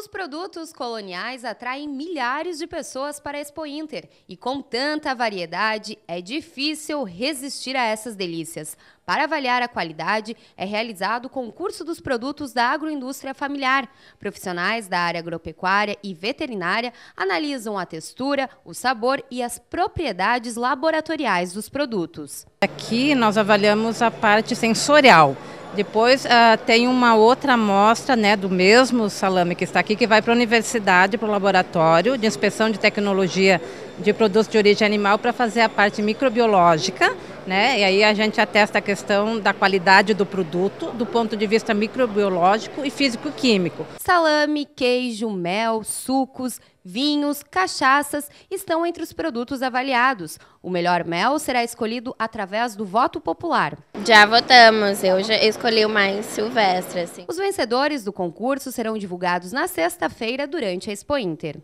Os produtos coloniais atraem milhares de pessoas para a Expo Inter e com tanta variedade é difícil resistir a essas delícias. Para avaliar a qualidade, é realizado o concurso dos produtos da agroindústria familiar. Profissionais da área agropecuária e veterinária analisam a textura, o sabor e as propriedades laboratoriais dos produtos. Aqui nós avaliamos a parte sensorial. Depois uh, tem uma outra amostra né, do mesmo salame que está aqui, que vai para a universidade, para o laboratório de inspeção de tecnologia de produtos de origem animal para fazer a parte microbiológica né? E aí a gente atesta a questão da qualidade do produto do ponto de vista microbiológico e físico-químico. Salame, queijo, mel, sucos, vinhos, cachaças estão entre os produtos avaliados. O melhor mel será escolhido através do voto popular. Já votamos, eu já escolhi o mais silvestre. Assim. Os vencedores do concurso serão divulgados na sexta-feira durante a Expo Inter.